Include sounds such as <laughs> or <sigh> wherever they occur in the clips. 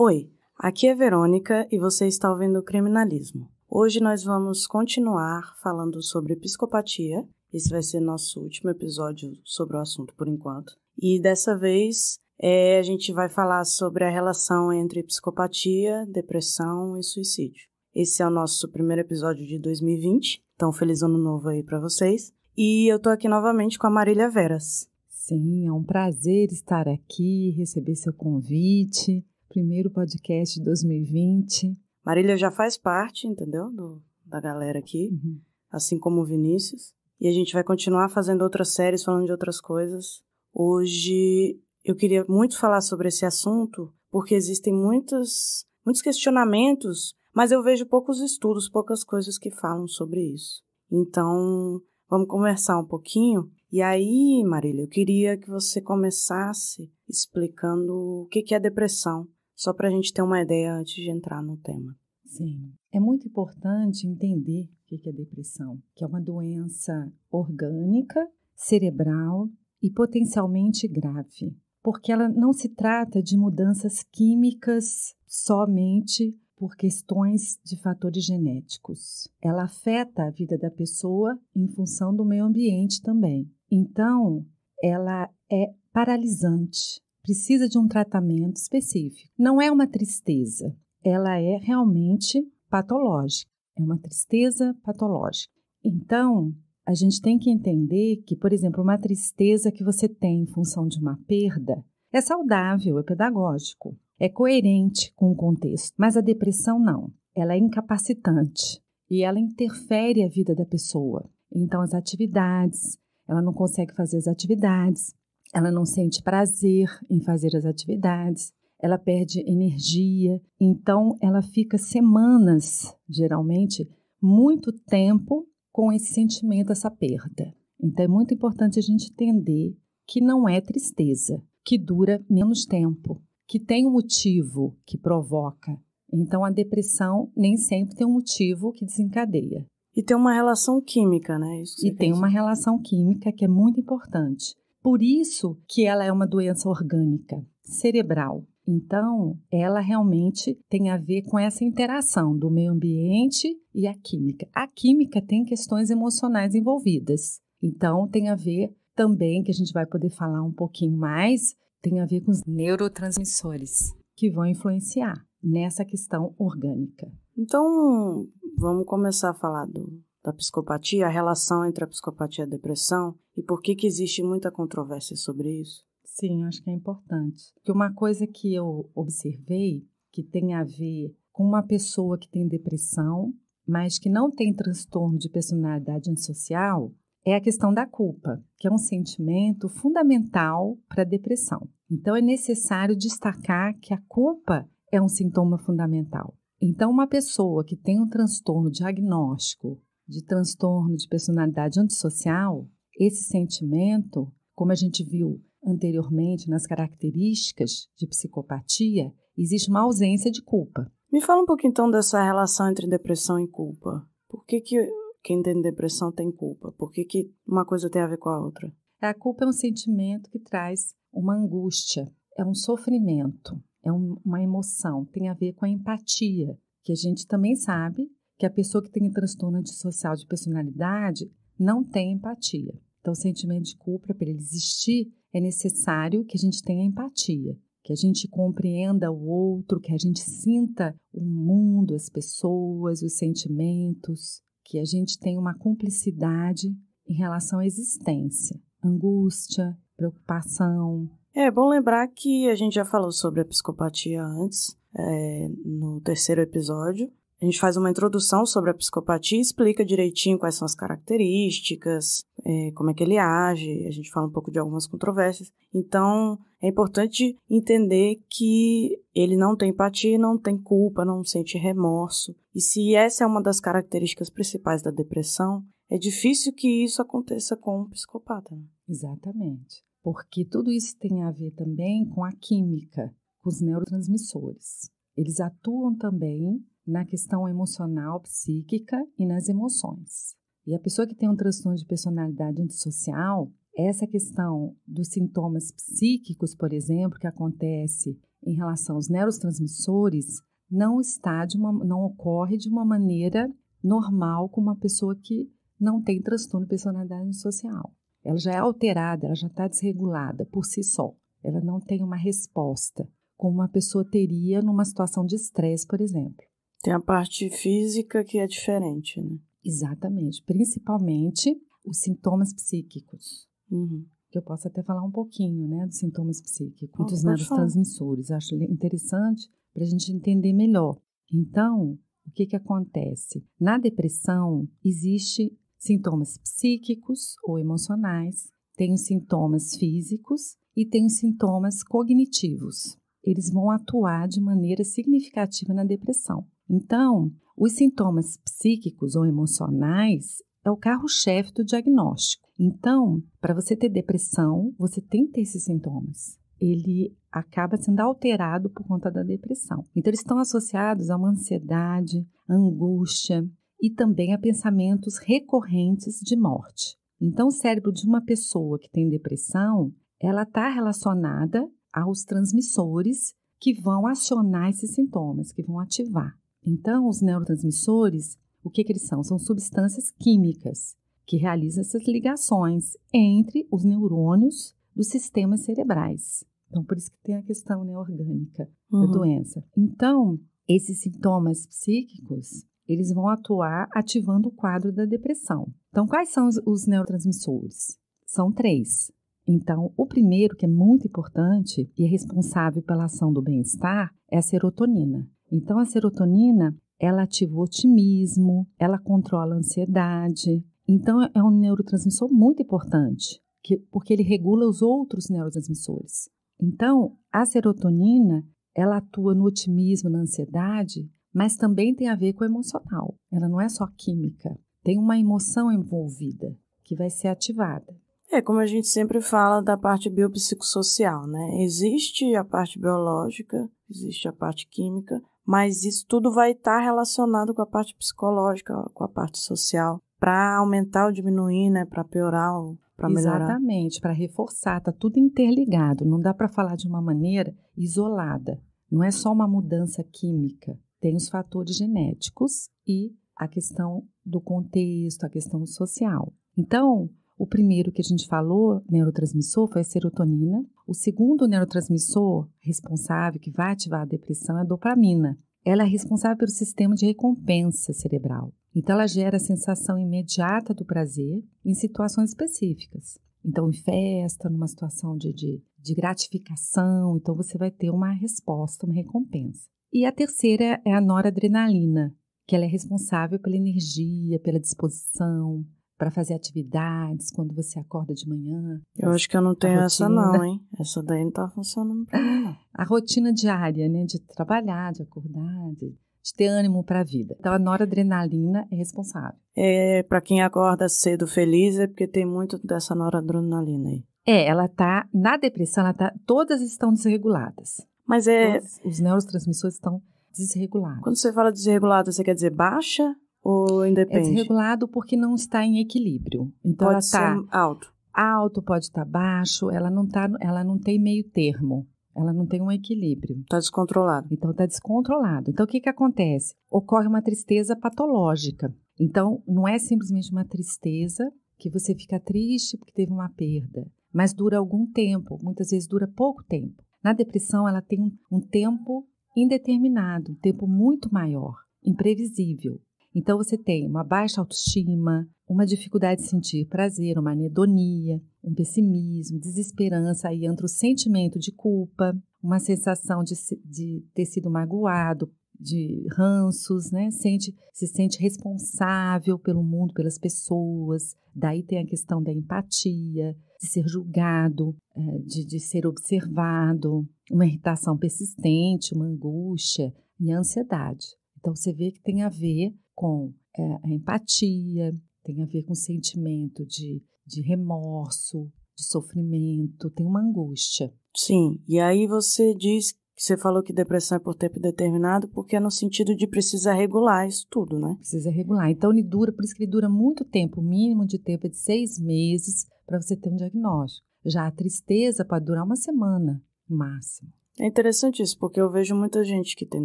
Oi, aqui é Verônica e você está ouvindo Criminalismo. Hoje nós vamos continuar falando sobre psicopatia. Esse vai ser nosso último episódio sobre o assunto por enquanto. E dessa vez é, a gente vai falar sobre a relação entre psicopatia, depressão e suicídio. Esse é o nosso primeiro episódio de 2020, então feliz ano novo aí para vocês. E eu tô aqui novamente com a Marília Veras. Sim, é um prazer estar aqui, receber seu convite primeiro podcast de 2020. Marília já faz parte, entendeu? Do, da galera aqui, uhum. assim como o Vinícius. E a gente vai continuar fazendo outras séries, falando de outras coisas. Hoje eu queria muito falar sobre esse assunto, porque existem muitos, muitos questionamentos, mas eu vejo poucos estudos, poucas coisas que falam sobre isso. Então, vamos conversar um pouquinho. E aí, Marília, eu queria que você começasse explicando o que é depressão, só para a gente ter uma ideia antes de entrar no tema. Sim. É muito importante entender o que é depressão, que é uma doença orgânica, cerebral e potencialmente grave, porque ela não se trata de mudanças químicas somente por questões de fatores genéticos. Ela afeta a vida da pessoa em função do meio ambiente também. Então, ela é paralisante, precisa de um tratamento específico. Não é uma tristeza, ela é realmente patológica. É uma tristeza patológica. Então, a gente tem que entender que, por exemplo, uma tristeza que você tem em função de uma perda é saudável, é pedagógico, é coerente com o contexto, mas a depressão não. Ela é incapacitante e ela interfere a vida da pessoa. Então, as atividades, ela não consegue fazer as atividades, ela não sente prazer em fazer as atividades, ela perde energia, então ela fica semanas, geralmente, muito tempo com esse sentimento, essa perda. Então é muito importante a gente entender que não é tristeza, que dura menos tempo, que tem um motivo que provoca. Então a depressão nem sempre tem um motivo que desencadeia. E tem uma relação química, né? e tem uma relação química que é muito importante. Por isso que ela é uma doença orgânica, cerebral. Então, ela realmente tem a ver com essa interação do meio ambiente e a química. A química tem questões emocionais envolvidas. Então, tem a ver também, que a gente vai poder falar um pouquinho mais, tem a ver com os neurotransmissores que vão influenciar nessa questão orgânica. Então, vamos começar a falar do da psicopatia, a relação entre a psicopatia e a depressão e por que, que existe muita controvérsia sobre isso? Sim, acho que é importante. Porque uma coisa que eu observei que tem a ver com uma pessoa que tem depressão, mas que não tem transtorno de personalidade antissocial, é a questão da culpa, que é um sentimento fundamental para a depressão. Então é necessário destacar que a culpa é um sintoma fundamental. Então, uma pessoa que tem um transtorno diagnóstico de transtorno de personalidade antissocial, esse sentimento, como a gente viu anteriormente nas características de psicopatia, existe uma ausência de culpa. Me fala um pouco então dessa relação entre depressão e culpa. Por que, que quem tem depressão tem culpa? Por que, que uma coisa tem a ver com a outra? A culpa é um sentimento que traz uma angústia, é um sofrimento, é um, uma emoção, tem a ver com a empatia, que a gente também sabe que a pessoa que tem transtorno antissocial de personalidade não tem empatia. Então, o sentimento de culpa, para ele existir, é necessário que a gente tenha empatia, que a gente compreenda o outro, que a gente sinta o mundo, as pessoas, os sentimentos, que a gente tenha uma cumplicidade em relação à existência, angústia, preocupação. É, é bom lembrar que a gente já falou sobre a psicopatia antes, é, no terceiro episódio, a gente faz uma introdução sobre a psicopatia, explica direitinho quais são as características, é, como é que ele age, a gente fala um pouco de algumas controvérsias. Então, é importante entender que ele não tem empatia, não tem culpa, não sente remorso. E se essa é uma das características principais da depressão, é difícil que isso aconteça com um psicopata. Né? Exatamente. Porque tudo isso tem a ver também com a química, com os neurotransmissores. Eles atuam também na questão emocional, psíquica e nas emoções. E a pessoa que tem um transtorno de personalidade antissocial, essa questão dos sintomas psíquicos, por exemplo, que acontece em relação aos neurotransmissores, não está de uma, não ocorre de uma maneira normal com uma pessoa que não tem transtorno de personalidade social. Ela já é alterada, ela já está desregulada por si só. Ela não tem uma resposta, como uma pessoa teria numa situação de estresse, por exemplo. Tem a parte física que é diferente, né? Exatamente. Principalmente os sintomas psíquicos. Uhum. Que eu posso até falar um pouquinho, né, dos sintomas psíquicos, dos neurotransmissores. Acho interessante para a gente entender melhor. Então, o que, que acontece? Na depressão, existe sintomas psíquicos ou emocionais, tem os sintomas físicos e tem os sintomas cognitivos. Eles vão atuar de maneira significativa na depressão. Então, os sintomas psíquicos ou emocionais é o carro-chefe do diagnóstico. Então, para você ter depressão, você tem que ter esses sintomas. Ele acaba sendo alterado por conta da depressão. Então, eles estão associados a uma ansiedade, angústia e também a pensamentos recorrentes de morte. Então, o cérebro de uma pessoa que tem depressão, ela está relacionada aos transmissores que vão acionar esses sintomas, que vão ativar. Então, os neurotransmissores, o que, que eles são? São substâncias químicas que realizam essas ligações entre os neurônios dos sistemas cerebrais. Então, por isso que tem a questão né, orgânica uhum. da doença. Então, esses sintomas psíquicos, eles vão atuar ativando o quadro da depressão. Então, quais são os, os neurotransmissores? São três. Então, o primeiro, que é muito importante e é responsável pela ação do bem-estar, é a serotonina. Então a serotonina, ela ativa o otimismo, ela controla a ansiedade. Então é, é um neurotransmissor muito importante, que, porque ele regula os outros neurotransmissores. Então, a serotonina, ela atua no otimismo, na ansiedade, mas também tem a ver com o emocional. Ela não é só química. Tem uma emoção envolvida que vai ser ativada. É, como a gente sempre fala da parte biopsicossocial, né? Existe a parte biológica, existe a parte química, mas isso tudo vai estar tá relacionado com a parte psicológica, com a parte social, para aumentar ou diminuir, né, para piorar ou para melhorar. Exatamente, para reforçar, tá tudo interligado, não dá para falar de uma maneira isolada. Não é só uma mudança química, tem os fatores genéticos e a questão do contexto, a questão social. Então, o primeiro que a gente falou, neurotransmissor, foi a serotonina, o segundo neurotransmissor responsável que vai ativar a depressão é a dopamina. Ela é responsável pelo sistema de recompensa cerebral. Então, ela gera a sensação imediata do prazer em situações específicas. Então, em festa, numa situação de, de, de gratificação, então você vai ter uma resposta, uma recompensa. E a terceira é a noradrenalina, que ela é responsável pela energia, pela disposição, para fazer atividades quando você acorda de manhã. Eu acho que eu não tenho essa não, hein? Essa daí não tá funcionando pra mim, <laughs> A rotina diária, né, de trabalhar, de acordar, de, de ter ânimo para a vida. Então a noradrenalina é responsável. É, para quem acorda cedo feliz é porque tem muito dessa noradrenalina aí. É, ela tá na depressão, ela tá todas estão desreguladas. Mas é os neurotransmissores estão desregulados. Quando você fala desregulada, você quer dizer baixa ou É desregulado porque não está em equilíbrio. Então pode ela tá alto. Alto pode estar tá baixo, ela não tá, ela não tem meio termo. Ela não tem um equilíbrio. Está descontrolado. Então está descontrolado. Então o que, que acontece? Ocorre uma tristeza patológica. Então não é simplesmente uma tristeza que você fica triste porque teve uma perda, mas dura algum tempo. Muitas vezes dura pouco tempo. Na depressão ela tem um tempo indeterminado, um tempo muito maior, imprevisível. Então você tem uma baixa autoestima, uma dificuldade de sentir prazer, uma anedonia, um pessimismo, desesperança, aí entra o sentimento de culpa, uma sensação de, de ter sido magoado, de ranços, né? Sente, se sente responsável pelo mundo, pelas pessoas. Daí tem a questão da empatia, de ser julgado, é, de, de ser observado, uma irritação persistente, uma angústia e ansiedade. Então você vê que tem a ver com é, a empatia, tem a ver com o sentimento de, de remorso, de sofrimento, tem uma angústia. Sim, e aí você diz que você falou que depressão é por tempo determinado, porque é no sentido de precisar regular isso tudo, né? Precisa regular. Então ele dura, por isso que ele dura muito tempo, o mínimo de tempo é de seis meses para você ter um diagnóstico. Já a tristeza pode durar uma semana, no máximo. É interessante isso, porque eu vejo muita gente que tem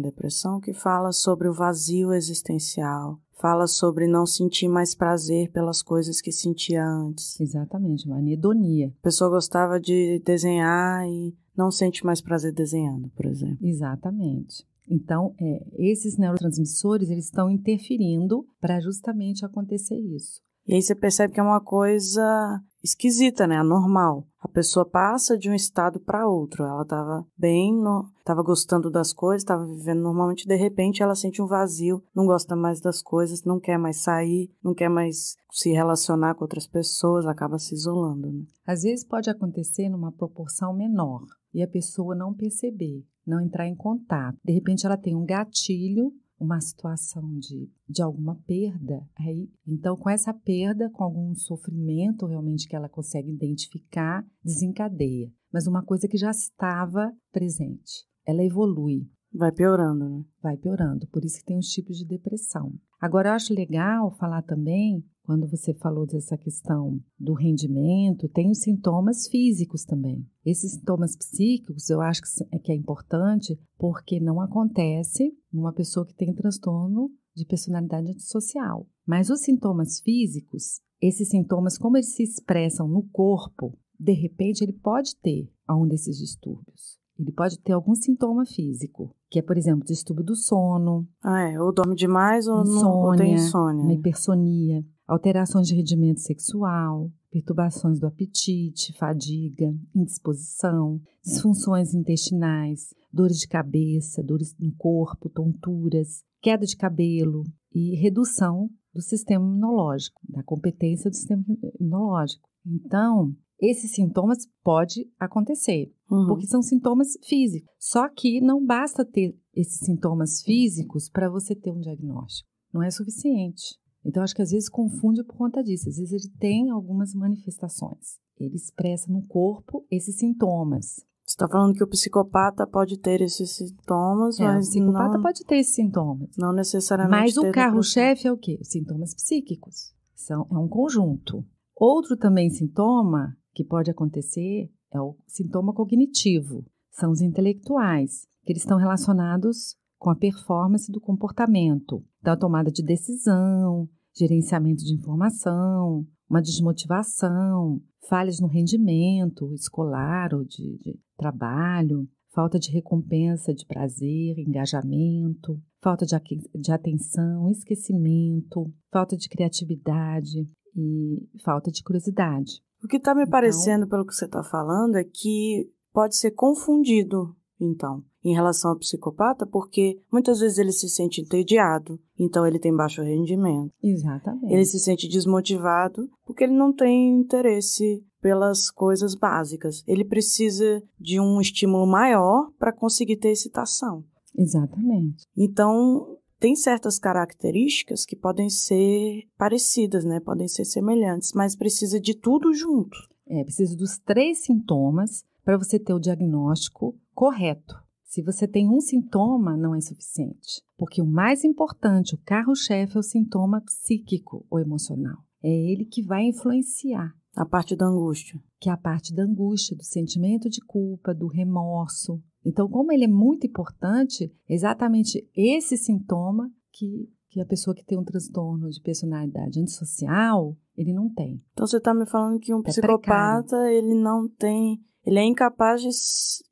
depressão que fala sobre o vazio existencial, fala sobre não sentir mais prazer pelas coisas que sentia antes. Exatamente, uma anedonia. A pessoa gostava de desenhar e não sente mais prazer desenhando, por exemplo. Exatamente. Então, é, esses neurotransmissores eles estão interferindo para justamente acontecer isso. E aí você percebe que é uma coisa esquisita, né? Anormal. A pessoa passa de um estado para outro. Ela estava bem, no... tava gostando das coisas, estava vivendo normalmente. De repente, ela sente um vazio, não gosta mais das coisas, não quer mais sair, não quer mais se relacionar com outras pessoas, acaba se isolando. Né? Às vezes pode acontecer numa proporção menor e a pessoa não perceber, não entrar em contato. De repente, ela tem um gatilho uma situação de, de alguma perda. Aí, então, com essa perda, com algum sofrimento realmente que ela consegue identificar, desencadeia. Mas uma coisa que já estava presente. Ela evolui. Vai piorando, né? Vai piorando. Por isso que tem os tipos de depressão. Agora, eu acho legal falar também quando você falou dessa questão do rendimento, tem os sintomas físicos também. Esses sintomas psíquicos eu acho é que é importante porque não acontece numa pessoa que tem transtorno de personalidade antissocial. Mas os sintomas físicos, esses sintomas, como eles se expressam no corpo, de repente ele pode ter algum desses distúrbios. Ele pode ter algum sintoma físico, que é, por exemplo, distúrbio do sono. Ah, é, ou dorme demais ou insônia, não ou tem insônia. Uma hipersonia alterações de rendimento sexual, perturbações do apetite, fadiga, indisposição, disfunções intestinais, dores de cabeça, dores no corpo, tonturas, queda de cabelo e redução do sistema imunológico, da competência do sistema imunológico. Então, esses sintomas pode acontecer, uhum. porque são sintomas físicos. Só que não basta ter esses sintomas físicos para você ter um diagnóstico. Não é suficiente. Então, acho que às vezes confunde por conta disso. Às vezes ele tem algumas manifestações. Ele expressa no corpo esses sintomas. Você está falando que o psicopata pode ter esses sintomas, é, mas. O psicopata não, pode ter esses sintomas. Não necessariamente. Mas o carro-chefe é o quê? Os sintomas psíquicos. São, é um conjunto. Outro também sintoma que pode acontecer é o sintoma cognitivo. São os intelectuais, que eles estão relacionados com a performance do comportamento, da tomada de decisão, gerenciamento de informação, uma desmotivação, falhas no rendimento escolar ou de, de trabalho, falta de recompensa de prazer, engajamento, falta de, de atenção, esquecimento, falta de criatividade e falta de curiosidade. O que está me então, parecendo, pelo que você está falando, é que pode ser confundido então, em relação ao psicopata, porque muitas vezes ele se sente entediado, então ele tem baixo rendimento. Exatamente. Ele se sente desmotivado porque ele não tem interesse pelas coisas básicas. Ele precisa de um estímulo maior para conseguir ter excitação. Exatamente. Então, tem certas características que podem ser parecidas, né? Podem ser semelhantes, mas precisa de tudo junto. É, precisa dos três sintomas para você ter o diagnóstico correto. Se você tem um sintoma, não é suficiente, porque o mais importante, o carro-chefe, é o sintoma psíquico ou emocional. É ele que vai influenciar. A parte da angústia. Que é a parte da angústia, do sentimento de culpa, do remorso. Então, como ele é muito importante, é exatamente esse sintoma que, que a pessoa que tem um transtorno de personalidade antissocial, ele não tem. Então, você está me falando que um é psicopata, precário. ele não tem ele é incapaz de,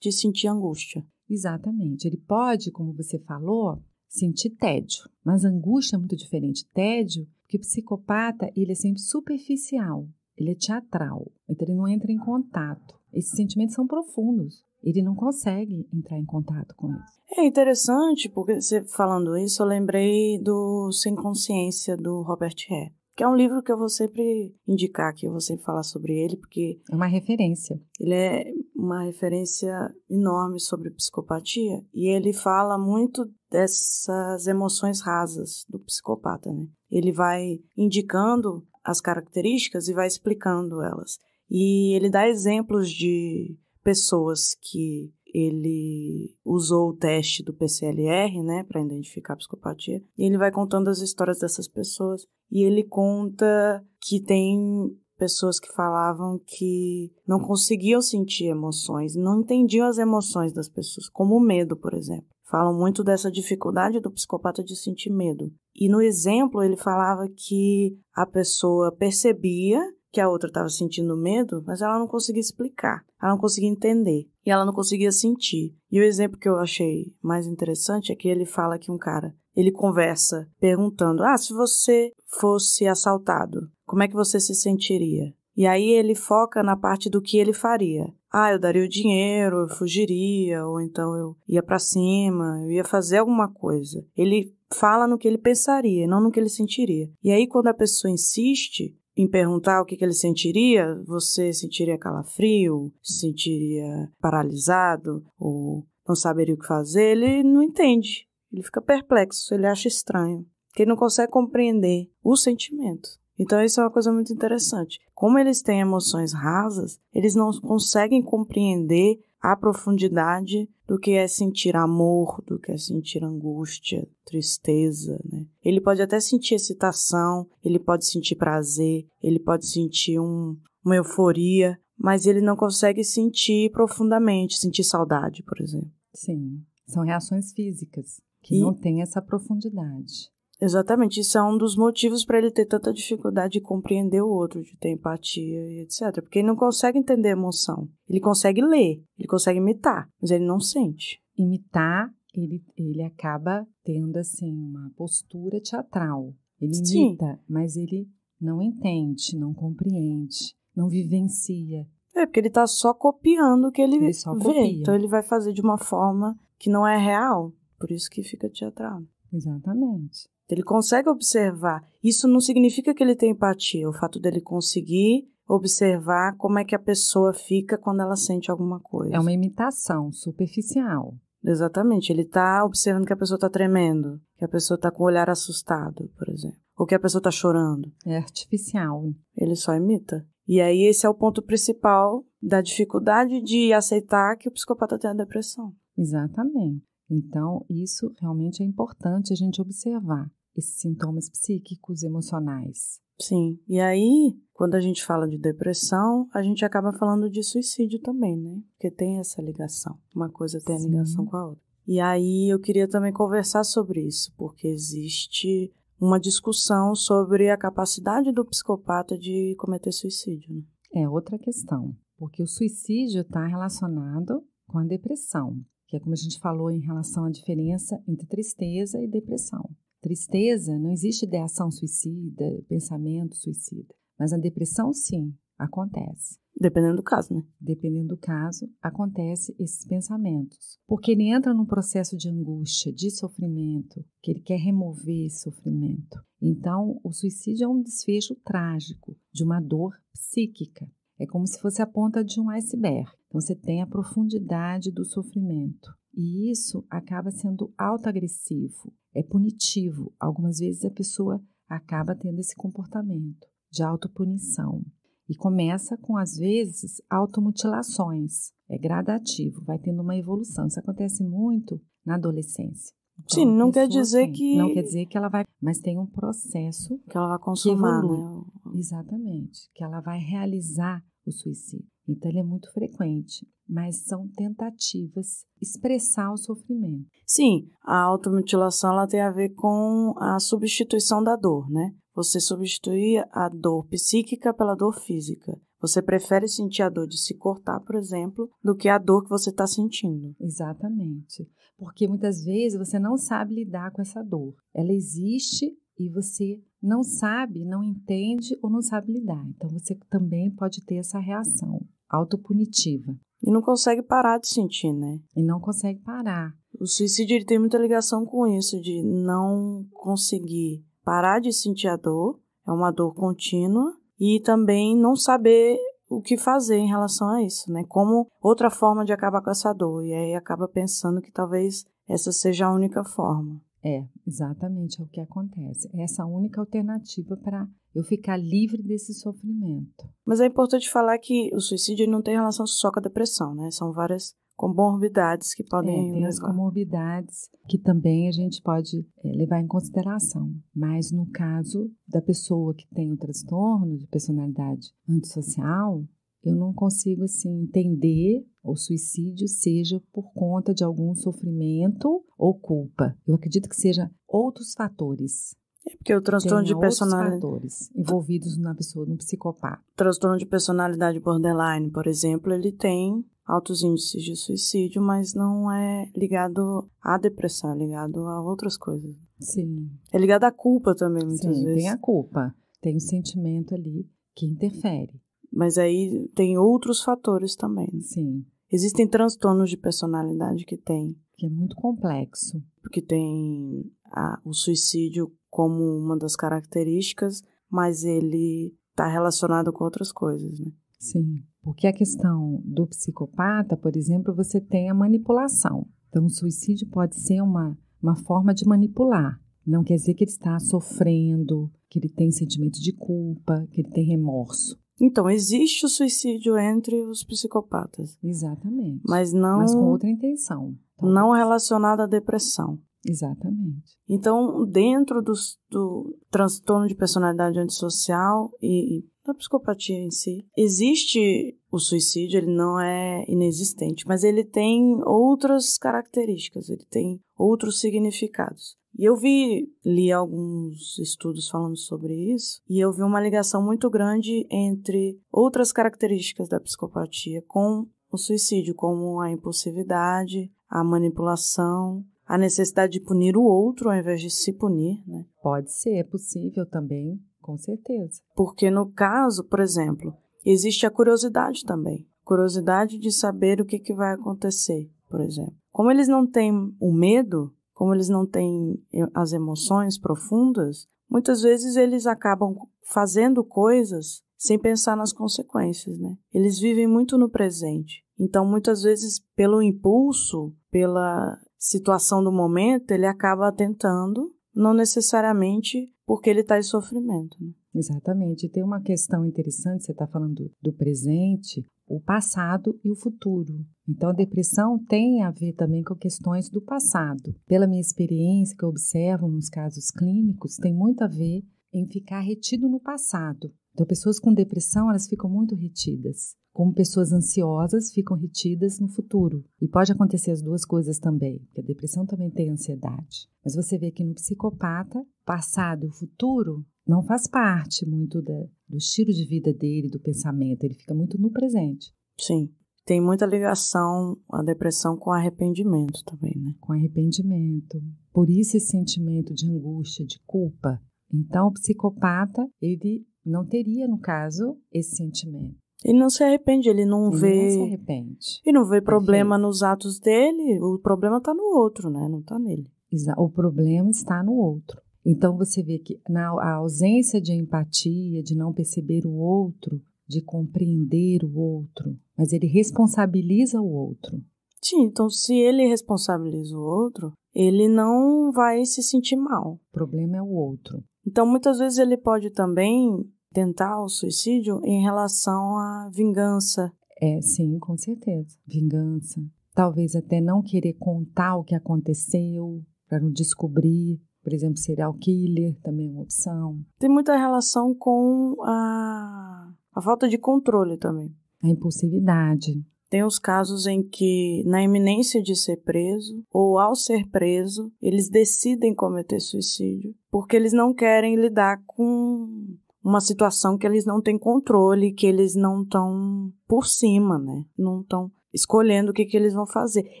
de sentir angústia. Exatamente. Ele pode, como você falou, sentir tédio. Mas angústia é muito diferente. Tédio, porque psicopata, ele é sempre superficial. Ele é teatral. Então, ele não entra em contato. Esses sentimentos são profundos. Ele não consegue entrar em contato com eles. É interessante, porque você falando isso, eu lembrei do Sem Consciência, do Robert Hare que é um livro que eu vou sempre indicar, que eu vou sempre falar sobre ele, porque. É uma referência. Ele é uma referência enorme sobre psicopatia e ele fala muito dessas emoções rasas do psicopata, né? Ele vai indicando as características e vai explicando elas. E ele dá exemplos de pessoas que ele usou o teste do PCLR, né, para identificar a psicopatia. E ele vai contando as histórias dessas pessoas e ele conta que tem pessoas que falavam que não conseguiam sentir emoções, não entendiam as emoções das pessoas, como o medo, por exemplo. Falam muito dessa dificuldade do psicopata de sentir medo. E no exemplo, ele falava que a pessoa percebia que a outra estava sentindo medo, mas ela não conseguia explicar, ela não conseguia entender e ela não conseguia sentir. E o exemplo que eu achei mais interessante é que ele fala que um cara, ele conversa perguntando: "Ah, se você fosse assaltado, como é que você se sentiria?" E aí ele foca na parte do que ele faria. Ah, eu daria o dinheiro, eu fugiria, ou então eu ia para cima, eu ia fazer alguma coisa. Ele fala no que ele pensaria, não no que ele sentiria. E aí quando a pessoa insiste, em perguntar o que, que ele sentiria, você sentiria calafrio, se sentiria paralisado ou não saberia o que fazer, ele não entende. Ele fica perplexo, ele acha estranho, porque ele não consegue compreender o sentimento. Então, isso é uma coisa muito interessante. Como eles têm emoções rasas, eles não conseguem compreender a profundidade do que é sentir amor, do que é sentir angústia, tristeza, né? Ele pode até sentir excitação, ele pode sentir prazer, ele pode sentir um, uma euforia, mas ele não consegue sentir profundamente, sentir saudade, por exemplo. Sim, são reações físicas que e... não têm essa profundidade. Exatamente, isso é um dos motivos para ele ter tanta dificuldade de compreender o outro, de ter empatia e etc. Porque ele não consegue entender a emoção. Ele consegue ler, ele consegue imitar, mas ele não sente. Imitar, ele, ele acaba tendo assim uma postura teatral. Ele imita, Sim. mas ele não entende, não compreende, não vivencia. É, porque ele está só copiando o que ele, ele só vê. Copia. Então ele vai fazer de uma forma que não é real. Por isso que fica teatral. Exatamente. Ele consegue observar. Isso não significa que ele tem empatia, o fato dele conseguir observar como é que a pessoa fica quando ela sente alguma coisa. É uma imitação superficial. Exatamente, ele está observando que a pessoa está tremendo, que a pessoa está com o olhar assustado, por exemplo, ou que a pessoa está chorando. É artificial. Ele só imita. E aí esse é o ponto principal da dificuldade de aceitar que o psicopata tem a depressão. Exatamente. Então, isso realmente é importante a gente observar esses sintomas psíquicos, emocionais. Sim. E aí, quando a gente fala de depressão, a gente acaba falando de suicídio também, né? Porque tem essa ligação. Uma coisa tem a ligação com a outra. E aí eu queria também conversar sobre isso, porque existe uma discussão sobre a capacidade do psicopata de cometer suicídio. Né? É outra questão, porque o suicídio está relacionado com a depressão, que é como a gente falou em relação à diferença entre tristeza e depressão tristeza, não existe ideação suicida, pensamento suicida. Mas na depressão, sim, acontece. Dependendo do caso, né? Dependendo do caso, acontece esses pensamentos. Porque ele entra num processo de angústia, de sofrimento, que ele quer remover esse sofrimento. Então, o suicídio é um desfecho trágico de uma dor psíquica. É como se fosse a ponta de um iceberg. Então, você tem a profundidade do sofrimento. E isso acaba sendo autoagressivo, é punitivo. Algumas vezes a pessoa acaba tendo esse comportamento de autopunição e começa com, às vezes, automutilações. É gradativo, vai tendo uma evolução. Isso acontece muito na adolescência. Então, Sim, não quer dizer tem. que. Não quer dizer que ela vai. Mas tem um processo. Que ela vai consumar. Que evolui. Né? Exatamente. Que ela vai realizar o suicídio. Então, ele é muito frequente, mas são tentativas expressar o sofrimento. Sim, a automutilação ela tem a ver com a substituição da dor, né? Você substitui a dor psíquica pela dor física. Você prefere sentir a dor de se cortar, por exemplo, do que a dor que você está sentindo. Exatamente. Porque muitas vezes você não sabe lidar com essa dor. Ela existe e você não sabe, não entende ou não sabe lidar. Então você também pode ter essa reação autopunitiva. E não consegue parar de sentir, né? E não consegue parar. O suicídio tem muita ligação com isso, de não conseguir parar de sentir a dor, é uma dor contínua, e também não saber o que fazer em relação a isso, né? Como outra forma de acabar com essa dor. E aí acaba pensando que talvez essa seja a única forma. É, exatamente, é o que acontece. É essa única alternativa para eu ficar livre desse sofrimento. Mas é importante falar que o suicídio não tem relação só com a depressão, né? São várias comorbidades que podem é, tem as comorbidades que também a gente pode é, levar em consideração. Mas no caso da pessoa que tem o transtorno de personalidade antissocial, eu não consigo assim entender o suicídio seja por conta de algum sofrimento ou culpa. Eu acredito que seja outros fatores. É porque o transtorno Tem de personalidade fatores envolvidos na pessoa no psicopata. Transtorno de personalidade borderline, por exemplo, ele tem altos índices de suicídio, mas não é ligado à depressão, é ligado a outras coisas. Sim. É ligado à culpa também, muitas Sim, vezes. Tem a culpa, tem o um sentimento ali que interfere. Mas aí tem outros fatores também. Né? Sim. Existem transtornos de personalidade que tem. Que é muito complexo. porque tem a, o suicídio como uma das características, mas ele está relacionado com outras coisas, né? Sim, porque a questão do psicopata, por exemplo, você tem a manipulação. Então, o suicídio pode ser uma, uma forma de manipular. Não quer dizer que ele está sofrendo, que ele tem sentimento de culpa, que ele tem remorso. Então, existe o suicídio entre os psicopatas. Exatamente. Mas não. Mas com outra intenção. Talvez. Não relacionada à depressão. Exatamente. Então, dentro do, do transtorno de personalidade antissocial e, e da psicopatia em si, existe o suicídio, ele não é inexistente, mas ele tem outras características, ele tem outros significados. E eu vi, li alguns estudos falando sobre isso, e eu vi uma ligação muito grande entre outras características da psicopatia com o suicídio, como a impulsividade, a manipulação, a necessidade de punir o outro ao invés de se punir, né? Pode ser, é possível também, com certeza. Porque no caso, por exemplo, existe a curiosidade também. Curiosidade de saber o que, que vai acontecer, por exemplo. Como eles não têm o medo, como eles não têm eh, as emoções profundas, muitas vezes eles acabam fazendo coisas sem pensar nas consequências, né? Eles vivem muito no presente. Então, muitas vezes, pelo impulso, pela situação do momento, ele acaba atentando, não necessariamente porque ele está em sofrimento. Né? Exatamente. Tem uma questão interessante, você está falando do, do presente, o passado e o futuro. Então, a depressão tem a ver também com questões do passado. Pela minha experiência que eu observo nos casos clínicos, tem muito a ver em ficar retido no passado. Então, pessoas com depressão, elas ficam muito retidas. Como pessoas ansiosas ficam retidas no futuro. E pode acontecer as duas coisas também, porque a depressão também tem ansiedade. Mas você vê que no psicopata, passado e futuro não faz parte muito da, do estilo de vida dele, do pensamento, ele fica muito no presente. Sim. Tem muita ligação a depressão com arrependimento também, né? Com arrependimento. Por isso esse sentimento de angústia, de culpa. Então, o psicopata, ele não teria, no caso, esse sentimento. Ele não se arrepende, ele não ele vê. Não se arrepende. E não vê problema Perfeito. nos atos dele, o problema está no outro, né? Não está nele. O problema está no outro. Então você vê que na a ausência de empatia, de não perceber o outro, de compreender o outro, mas ele responsabiliza o outro. Sim, então se ele responsabiliza o outro, ele não vai se sentir mal. O problema é o outro. Então muitas vezes ele pode também tentar o suicídio em relação à vingança. É, sim, com certeza. Vingança. Talvez até não querer contar o que aconteceu, para não descobrir por exemplo, serial killer também é uma opção. Tem muita relação com a, a falta de controle também. A impulsividade. Tem os casos em que, na iminência de ser preso, ou ao ser preso, eles decidem cometer suicídio, porque eles não querem lidar com uma situação que eles não têm controle, que eles não estão por cima, né? Não estão escolhendo o que, que eles vão fazer.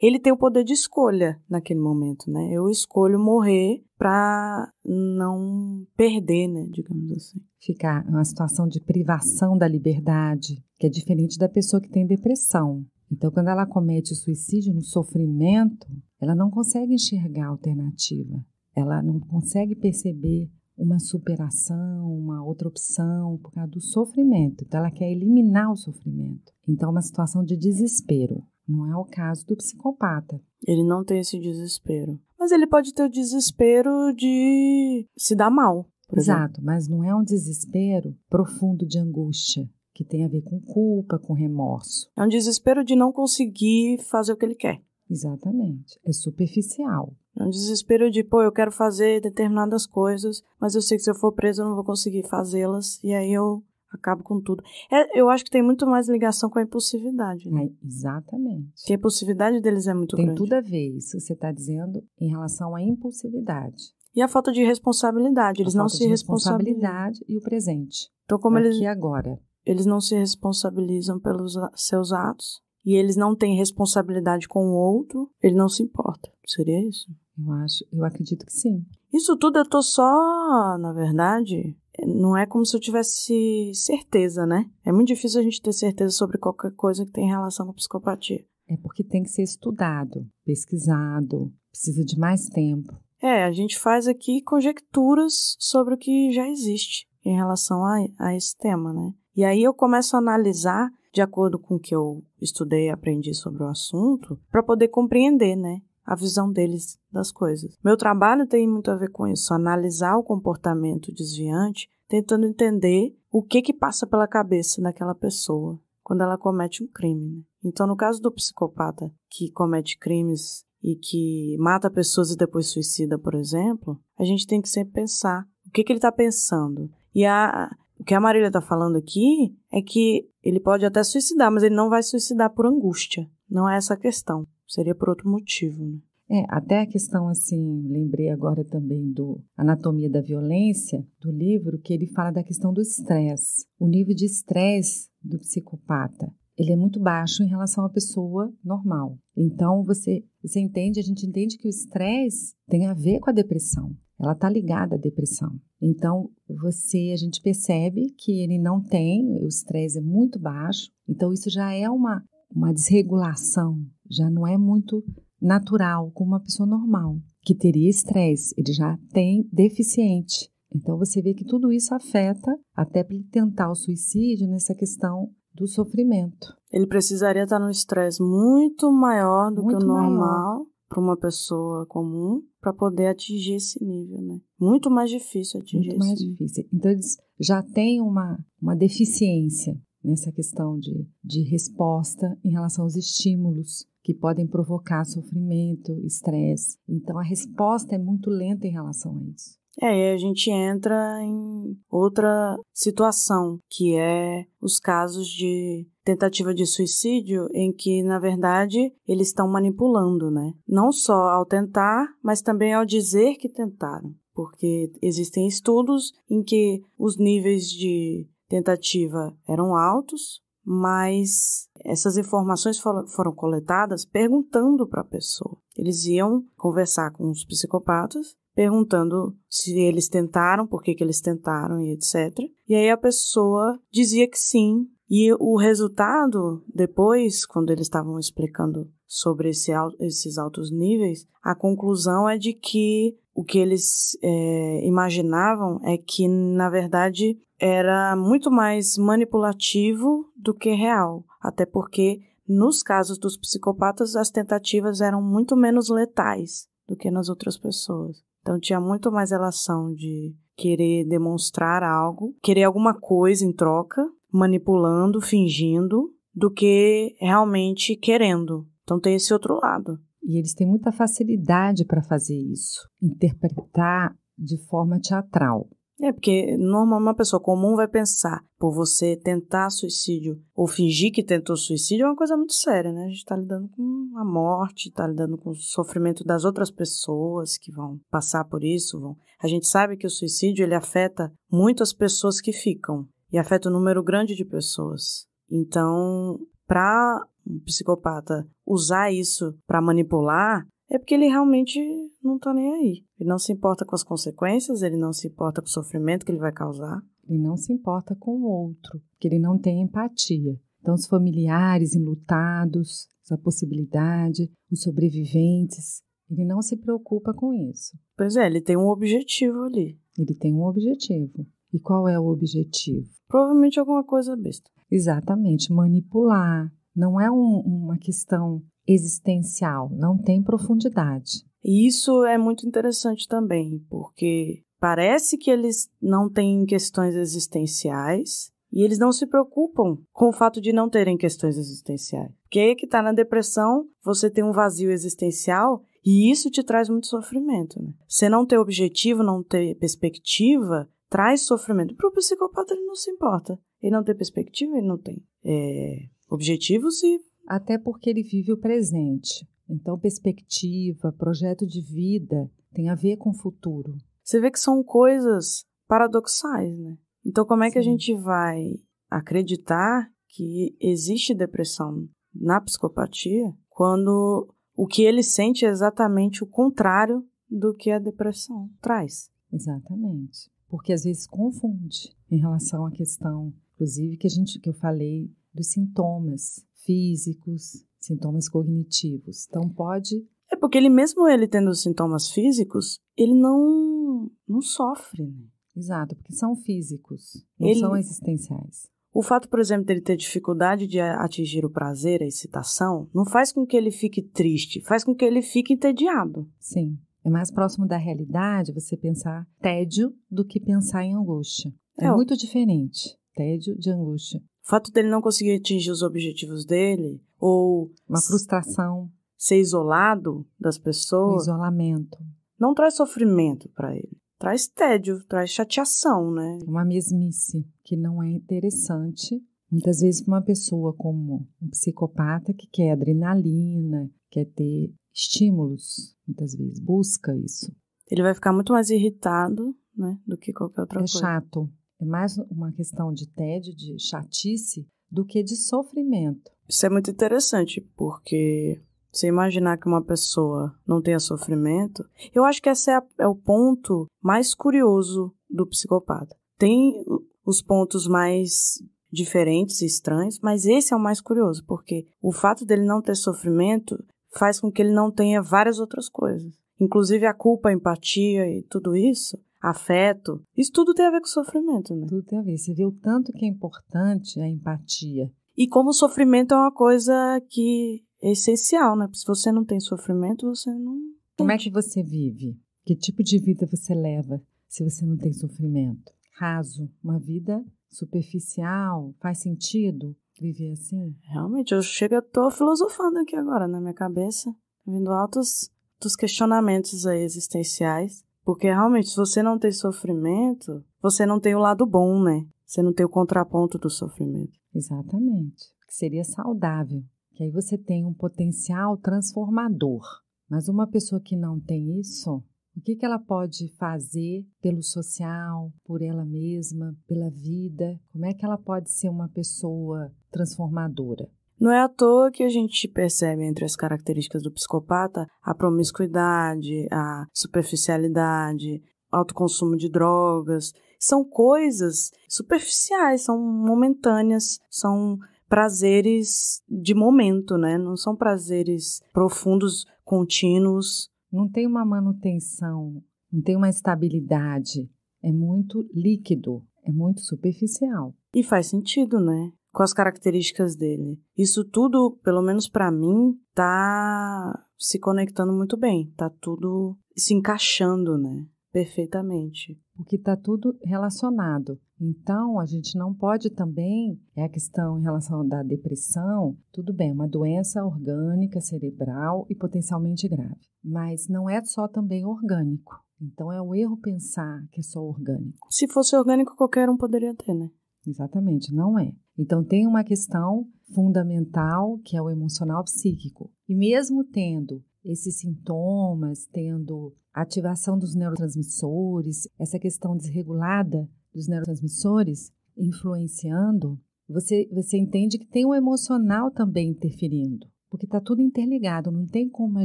Ele tem o poder de escolha naquele momento, né? Eu escolho morrer para não perder, né? Digamos assim. Ficar uma situação de privação da liberdade, que é diferente da pessoa que tem depressão. Então, quando ela comete o suicídio no sofrimento, ela não consegue enxergar a alternativa. Ela não consegue perceber uma superação, uma outra opção por causa do sofrimento. Então, ela quer eliminar o sofrimento. Então, é uma situação de desespero. Não é o caso do psicopata. Ele não tem esse desespero. Mas ele pode ter o desespero de se dar mal. Exato, mas não é um desespero profundo de angústia, que tem a ver com culpa, com remorso. É um desespero de não conseguir fazer o que ele quer. Exatamente. É superficial. Um desespero de, pô, eu quero fazer determinadas coisas, mas eu sei que se eu for preso eu não vou conseguir fazê-las, e aí eu acabo com tudo. É, eu acho que tem muito mais ligação com a impulsividade. Né? É, exatamente. Porque a impulsividade deles é muito tem grande. Tem tudo a ver isso que você está dizendo em relação à impulsividade. E a falta de responsabilidade, eles a não se responsabilizam. responsabilidade e o presente. Então, como Aqui eles. agora. Eles não se responsabilizam pelos seus atos e eles não têm responsabilidade com o outro, ele não se importa. Seria isso? Eu acho, eu acredito que sim. Isso tudo eu tô só, na verdade, é, não é como se eu tivesse certeza, né? É muito difícil a gente ter certeza sobre qualquer coisa que tem relação com psicopatia. É porque tem que ser estudado, pesquisado, precisa de mais tempo. É, a gente faz aqui conjecturas sobre o que já existe em relação a, a esse tema, né? E aí eu começo a analisar de acordo com o que eu estudei e aprendi sobre o assunto, para poder compreender, né? a visão deles das coisas. Meu trabalho tem muito a ver com isso, analisar o comportamento desviante, tentando entender o que que passa pela cabeça daquela pessoa quando ela comete um crime. Né? Então, no caso do psicopata que comete crimes e que mata pessoas e depois suicida, por exemplo, a gente tem que sempre pensar o que, que ele está pensando. E a, o que a Marília está falando aqui é que ele pode até suicidar, mas ele não vai suicidar por angústia. Não é essa a questão. Seria por outro motivo, né? É, até a questão, assim, lembrei agora também do Anatomia da Violência, do livro, que ele fala da questão do estresse. O nível de estresse do psicopata, ele é muito baixo em relação à pessoa normal. Então, você, você entende, a gente entende que o estresse tem a ver com a depressão. Ela está ligada à depressão. Então, você, a gente percebe que ele não tem, o estresse é muito baixo. Então, isso já é uma, uma desregulação já não é muito natural com uma pessoa normal, que teria estresse, ele já tem deficiente. Então você vê que tudo isso afeta até para ele tentar o suicídio nessa questão do sofrimento. Ele precisaria estar tá num estresse muito maior do muito que o normal para uma pessoa comum para poder atingir esse nível, né? Muito mais difícil atingir. Muito mais nível. difícil. Então eles já têm uma, uma deficiência nessa questão de, de resposta em relação aos estímulos que podem provocar sofrimento, estresse. Então a resposta é muito lenta em relação a isso. É, a gente entra em outra situação, que é os casos de tentativa de suicídio em que, na verdade, eles estão manipulando, né? Não só ao tentar, mas também ao dizer que tentaram, porque existem estudos em que os níveis de tentativa eram altos, mas essas informações foram, foram coletadas perguntando para a pessoa. Eles iam conversar com os psicopatas, perguntando se eles tentaram, por que, que eles tentaram e etc. E aí a pessoa dizia que sim. E o resultado, depois, quando eles estavam explicando sobre esse, esses altos níveis, a conclusão é de que o que eles é, imaginavam é que, na verdade, era muito mais manipulativo do que real, até porque nos casos dos psicopatas as tentativas eram muito menos letais do que nas outras pessoas. Então tinha muito mais relação de querer demonstrar algo, querer alguma coisa em troca, manipulando, fingindo, do que realmente querendo. Então tem esse outro lado. E eles têm muita facilidade para fazer isso, interpretar de forma teatral. É porque normal uma pessoa comum vai pensar, por você tentar suicídio ou fingir que tentou suicídio é uma coisa muito séria, né? A gente está lidando com a morte, está lidando com o sofrimento das outras pessoas que vão passar por isso, vão. A gente sabe que o suicídio ele afeta muito as pessoas que ficam e afeta um número grande de pessoas. Então, para um psicopata usar isso para manipular, é porque ele realmente não está nem aí. Ele não se importa com as consequências, ele não se importa com o sofrimento que ele vai causar. Ele não se importa com o outro, porque ele não tem empatia. Então, os familiares enlutados, a possibilidade, os sobreviventes, ele não se preocupa com isso. Pois é, ele tem um objetivo ali. Ele tem um objetivo. E qual é o objetivo? Provavelmente alguma coisa besta. Exatamente, manipular. Não é um, uma questão existencial, não tem profundidade. E isso é muito interessante também, porque parece que eles não têm questões existenciais e eles não se preocupam com o fato de não terem questões existenciais. Porque é que está na depressão, você tem um vazio existencial e isso te traz muito sofrimento. Né? Você não ter objetivo, não ter perspectiva, traz sofrimento. Para o psicopata ele não se importa. Ele não tem perspectiva, ele não tem é, objetivos e até porque ele vive o presente. Então, perspectiva, projeto de vida tem a ver com o futuro. Você vê que são coisas paradoxais, né? Então, como é Sim. que a gente vai acreditar que existe depressão na psicopatia quando o que ele sente é exatamente o contrário do que a depressão traz? Exatamente. Porque às vezes confunde em relação à questão, inclusive, que a gente que eu falei dos sintomas físicos, sintomas cognitivos. Então pode. É porque ele mesmo ele tendo sintomas físicos, ele não não sofre, né? Exato, porque são físicos, não ele... são existenciais. O fato, por exemplo, dele ter dificuldade de atingir o prazer, a excitação, não faz com que ele fique triste, faz com que ele fique entediado. Sim. É mais próximo da realidade você pensar tédio do que pensar em angústia. É, é muito diferente tédio de angústia. O fato dele não conseguir atingir os objetivos dele, ou. Uma frustração. Ser isolado das pessoas. isolamento. Não traz sofrimento para ele. Traz tédio, traz chateação, né? Uma mesmice que não é interessante. Muitas vezes, para uma pessoa como um psicopata que quer adrenalina, quer ter estímulos, muitas vezes busca isso. Ele vai ficar muito mais irritado, né, do que qualquer outra é coisa. É chato. É mais uma questão de tédio, de chatice, do que de sofrimento. Isso é muito interessante, porque você imaginar que uma pessoa não tenha sofrimento, eu acho que esse é, é o ponto mais curioso do psicopata. Tem os pontos mais diferentes e estranhos, mas esse é o mais curioso, porque o fato dele não ter sofrimento faz com que ele não tenha várias outras coisas. Inclusive a culpa, a empatia e tudo isso afeto, isso tudo tem a ver com sofrimento, né? Tudo tem a ver. Você viu tanto que é importante a empatia. E como o sofrimento é uma coisa que é essencial, né? Porque se você não tem sofrimento, você não. Como é que você vive? Que tipo de vida você leva se você não tem sofrimento? Raso, uma vida superficial, faz sentido viver assim? Realmente, eu chego, eu tô filosofando aqui agora na minha cabeça, tá vindo altos dos questionamentos aí existenciais. Porque realmente, se você não tem sofrimento, você não tem o lado bom, né? Você não tem o contraponto do sofrimento. Exatamente. Que seria saudável. Que aí você tem um potencial transformador. Mas uma pessoa que não tem isso, o que, que ela pode fazer pelo social, por ela mesma, pela vida? Como é que ela pode ser uma pessoa transformadora? Não é à toa que a gente percebe entre as características do psicopata a promiscuidade, a superficialidade, alto consumo de drogas. São coisas superficiais, são momentâneas, são prazeres de momento, né? Não são prazeres profundos, contínuos. Não tem uma manutenção, não tem uma estabilidade. É muito líquido, é muito superficial. E faz sentido, né? com as características dele. Isso tudo, pelo menos para mim, tá se conectando muito bem, tá tudo se encaixando, né? Perfeitamente. O que está tudo relacionado. Então, a gente não pode também, é a questão em relação da depressão, tudo bem, uma doença orgânica, cerebral e potencialmente grave. Mas não é só também orgânico. Então é um erro pensar que é só orgânico. Se fosse orgânico, qualquer um poderia ter, né? Exatamente, não é. Então tem uma questão fundamental que é o emocional psíquico. E mesmo tendo esses sintomas, tendo ativação dos neurotransmissores, essa questão desregulada dos neurotransmissores influenciando, você, você entende que tem o um emocional também interferindo, porque está tudo interligado, não tem como a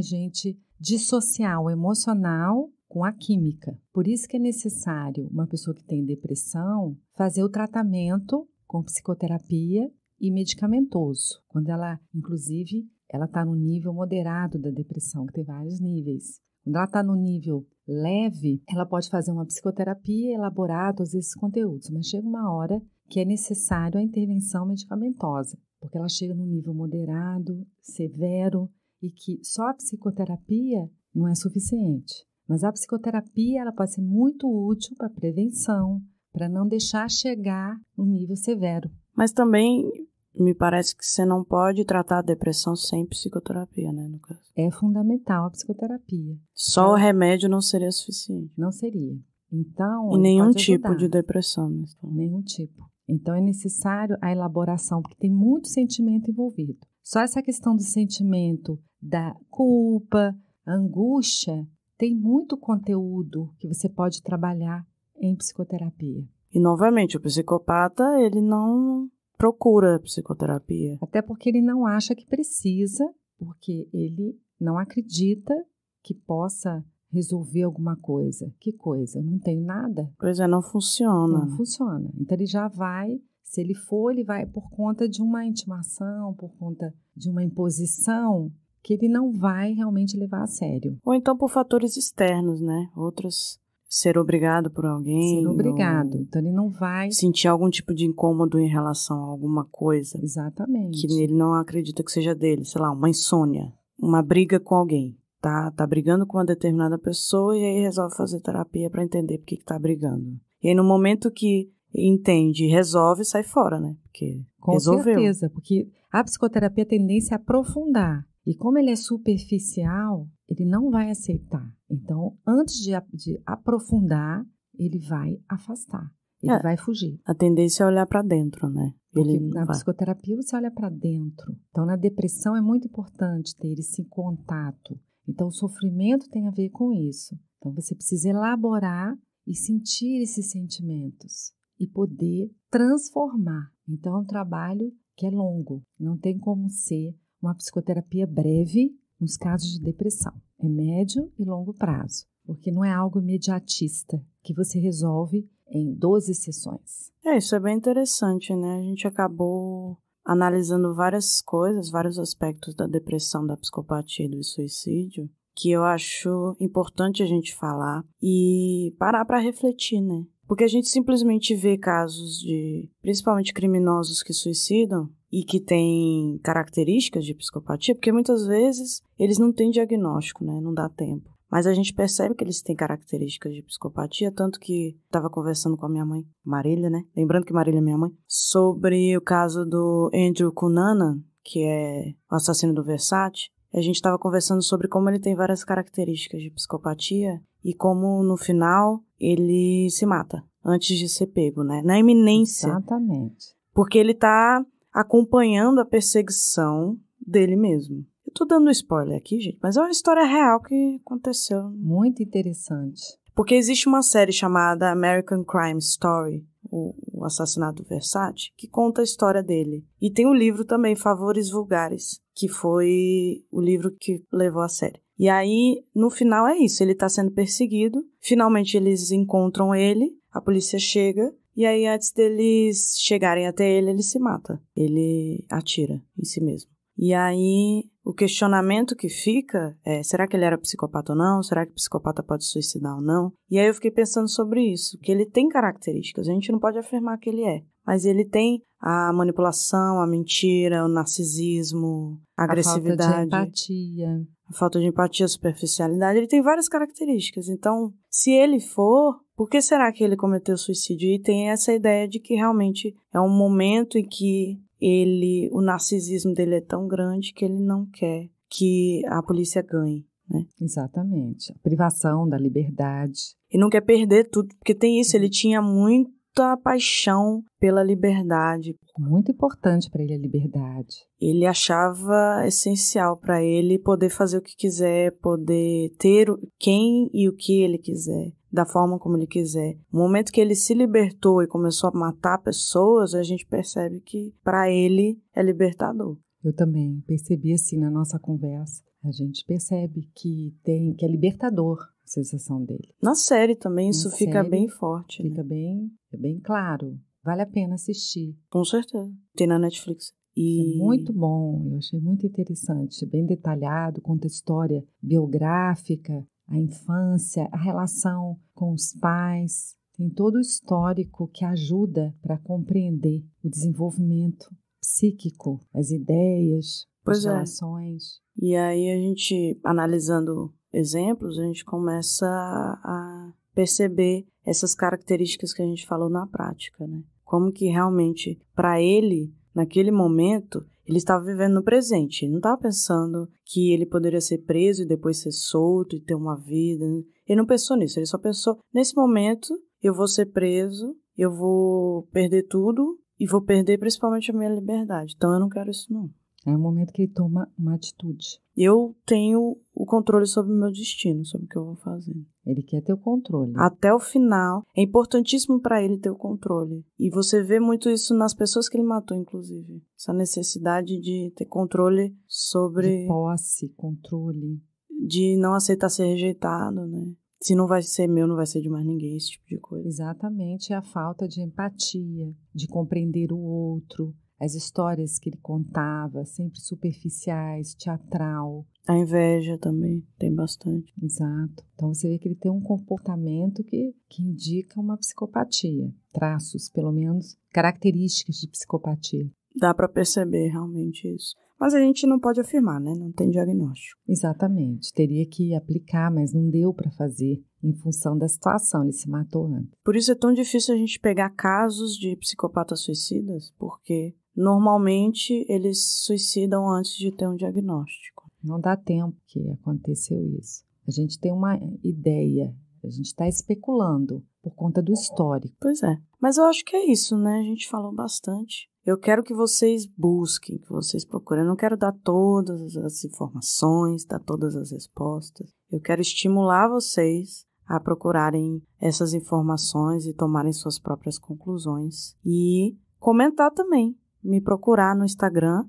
gente dissociar o emocional com a química. Por isso que é necessário uma pessoa que tem depressão fazer o tratamento com psicoterapia e medicamentoso, quando ela, inclusive, ela está no nível moderado da depressão, que tem vários níveis. Quando ela está no nível leve, ela pode fazer uma psicoterapia, elaborada, todos esses conteúdos, mas chega uma hora que é necessário a intervenção medicamentosa, porque ela chega num nível moderado, severo, e que só a psicoterapia não é suficiente. Mas a psicoterapia ela pode ser muito útil para prevenção, para não deixar chegar um nível severo. Mas também me parece que você não pode tratar a depressão sem psicoterapia, né, É fundamental a psicoterapia. Só o remédio não seria suficiente. Não seria. Então, e nenhum tipo de depressão, né? Nenhum tipo. Então é necessário a elaboração, porque tem muito sentimento envolvido. Só essa questão do sentimento da culpa, angústia, tem muito conteúdo que você pode trabalhar em psicoterapia. E novamente, o psicopata, ele não procura psicoterapia. Até porque ele não acha que precisa, porque ele não acredita que possa resolver alguma coisa. Que coisa? não tenho nada. Pois é, não funciona. Não funciona. Então ele já vai, se ele for, ele vai por conta de uma intimação, por conta de uma imposição, que ele não vai realmente levar a sério. Ou então por fatores externos, né? Outros ser obrigado por alguém. Ser obrigado. Então ele não vai. Sentir algum tipo de incômodo em relação a alguma coisa. Exatamente. Que ele não acredita que seja dele. Sei lá, uma insônia. Uma briga com alguém. Tá, tá brigando com uma determinada pessoa e aí resolve fazer terapia para entender por que, tá brigando. E aí, no momento que entende, resolve, sai fora, né? Porque Com resolveu. certeza, porque a psicoterapia tendência a aprofundar. E como ele é superficial, ele não vai aceitar. Então, antes de, de aprofundar, ele vai afastar. Ele é, vai fugir. A tendência é olhar para dentro, né? Ele na vai. psicoterapia você olha para dentro. Então, na depressão é muito importante ter esse contato. Então, o sofrimento tem a ver com isso. Então, você precisa elaborar e sentir esses sentimentos e poder transformar. Então, é um trabalho que é longo, não tem como ser uma psicoterapia breve nos casos de depressão. É médio e longo prazo, porque não é algo imediatista que você resolve em 12 sessões. É, isso é bem interessante, né? A gente acabou analisando várias coisas, vários aspectos da depressão, da psicopatia e do suicídio, que eu acho importante a gente falar e parar para refletir, né? Porque a gente simplesmente vê casos de, principalmente criminosos que suicidam, e que tem características de psicopatia, porque muitas vezes eles não têm diagnóstico, né? Não dá tempo. Mas a gente percebe que eles têm características de psicopatia, tanto que estava conversando com a minha mãe, Marília, né? Lembrando que Marília é minha mãe, sobre o caso do Andrew Cunanan, que é o assassino do Versace. A gente estava conversando sobre como ele tem várias características de psicopatia e como no final ele se mata antes de ser pego, né? Na iminência. Exatamente. Porque ele tá acompanhando a perseguição dele mesmo. Eu tô dando spoiler aqui, gente, mas é uma história real que aconteceu. Muito interessante. Porque existe uma série chamada American Crime Story, o, o assassinato do Versace, que conta a história dele. E tem o um livro também, Favores Vulgares, que foi o livro que levou a série. E aí, no final é isso, ele tá sendo perseguido, finalmente eles encontram ele, a polícia chega e aí, antes deles chegarem até ele, ele se mata. Ele atira em si mesmo. E aí, o questionamento que fica é: será que ele era psicopata ou não? Será que psicopata pode suicidar ou não? E aí eu fiquei pensando sobre isso, que ele tem características, a gente não pode afirmar que ele é, mas ele tem a manipulação, a mentira, o narcisismo, a agressividade, a falta de empatia. A falta de empatia, a superficialidade, ele tem várias características. Então, se ele for por que será que ele cometeu suicídio? E tem essa ideia de que realmente é um momento em que ele, o narcisismo dele é tão grande que ele não quer que a polícia ganhe. Né? Exatamente. A privação da liberdade. E não quer perder tudo, porque tem isso, ele tinha muito muita paixão pela liberdade. Muito importante para ele a liberdade. Ele achava essencial para ele poder fazer o que quiser, poder ter quem e o que ele quiser da forma como ele quiser. No momento que ele se libertou e começou a matar pessoas, a gente percebe que para ele é libertador. Eu também percebi assim na nossa conversa. A gente percebe que tem que é libertador sensação dele. Na série também isso fica bem forte. Né? Fica né? bem, é bem claro. Vale a pena assistir. Com certeza. Tem na Netflix. E... É muito bom, eu achei muito interessante, bem detalhado, conta história biográfica, a infância, a relação com os pais, tem todo o histórico que ajuda para compreender o desenvolvimento psíquico, as ideias, pois as é. relações. E aí a gente analisando exemplos, a gente começa a perceber essas características que a gente falou na prática, né? Como que realmente, para ele, naquele momento, ele estava vivendo no presente, ele não estava pensando que ele poderia ser preso e depois ser solto e ter uma vida. Ele não pensou nisso, ele só pensou: nesse momento eu vou ser preso, eu vou perder tudo e vou perder principalmente a minha liberdade. Então eu não quero isso, não. É o momento que ele toma uma atitude. Eu tenho o controle sobre o meu destino, sobre o que eu vou fazer. Ele quer ter o controle. Até o final. É importantíssimo para ele ter o controle. E você vê muito isso nas pessoas que ele matou, inclusive. Essa necessidade de ter controle sobre. De posse, controle. De não aceitar ser rejeitado, né? se não vai ser meu, não vai ser de mais ninguém, esse tipo de coisa. Exatamente, é a falta de empatia, de compreender o outro, as histórias que ele contava, sempre superficiais, teatral. A inveja também tem bastante. Exato. Então você vê que ele tem um comportamento que, que indica uma psicopatia, traços, pelo menos, características de psicopatia. Dá para perceber realmente isso. Mas a gente não pode afirmar, né? Não tem diagnóstico. Exatamente. Teria que aplicar, mas não deu para fazer em função da situação. Ele se matou antes. Por isso é tão difícil a gente pegar casos de psicopatas suicidas, porque Normalmente, eles suicidam antes de ter um diagnóstico. Não dá tempo que aconteceu isso. A gente tem uma ideia, a gente está especulando por conta do histórico. Pois é. Mas eu acho que é isso, né? A gente falou bastante. Eu quero que vocês busquem, que vocês procurem. Eu não quero dar todas as informações, dar todas as respostas. Eu quero estimular vocês a procurarem essas informações e tomarem suas próprias conclusões e comentar também me procurar no Instagram,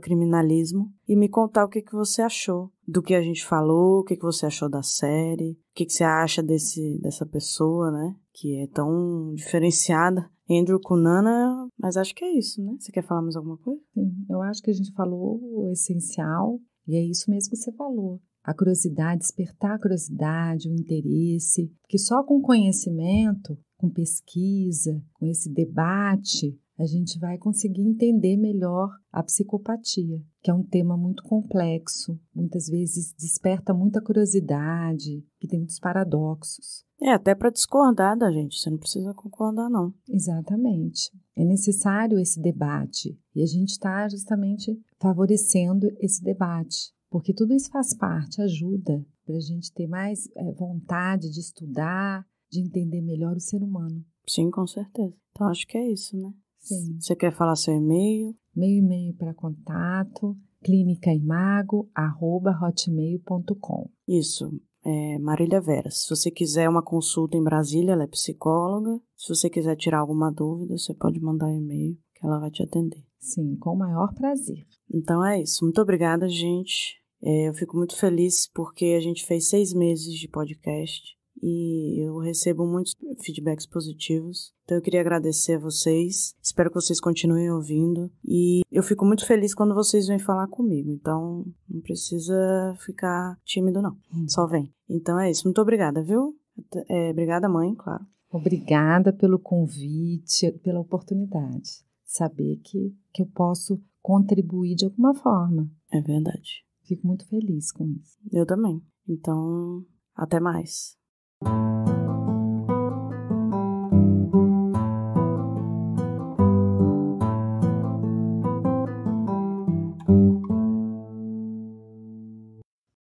criminalismo, e me contar o que, que você achou do que a gente falou, o que, que você achou da série, o que, que você acha desse, dessa pessoa, né? Que é tão diferenciada. Andrew Cunana, mas acho que é isso, né? Você quer falar mais alguma coisa? Sim, eu acho que a gente falou o essencial, e é isso mesmo que você falou a curiosidade, despertar a curiosidade, o interesse, que só com conhecimento, com pesquisa, com esse debate, a gente vai conseguir entender melhor a psicopatia, que é um tema muito complexo, muitas vezes desperta muita curiosidade, que tem muitos paradoxos. É, até para discordar da gente, você não precisa concordar, não. Exatamente. É necessário esse debate e a gente está justamente favorecendo esse debate, porque tudo isso faz parte, ajuda para a gente ter mais é, vontade de estudar, de entender melhor o ser humano. Sim, com certeza. Então acho que é isso, né? Sim. Você quer falar seu e-mail? Meu e-mail para contato, clínicaimago.com. Isso. É Marília Vera. Se você quiser uma consulta em Brasília, ela é psicóloga. Se você quiser tirar alguma dúvida, você pode mandar e-mail que ela vai te atender. Sim, com o maior prazer. Então é isso. Muito obrigada, gente. É, eu fico muito feliz porque a gente fez seis meses de podcast e eu recebo muitos feedbacks positivos. Então eu queria agradecer a vocês. Espero que vocês continuem ouvindo e eu fico muito feliz quando vocês vêm falar comigo. Então não precisa ficar tímido não, uhum. só vem. Então é isso. Muito obrigada, viu? É, obrigada mãe, claro. Obrigada pelo convite, pela oportunidade. Saber que, que eu posso contribuir de alguma forma. É verdade. Fico muito feliz com isso. Eu também. Então, até mais. you.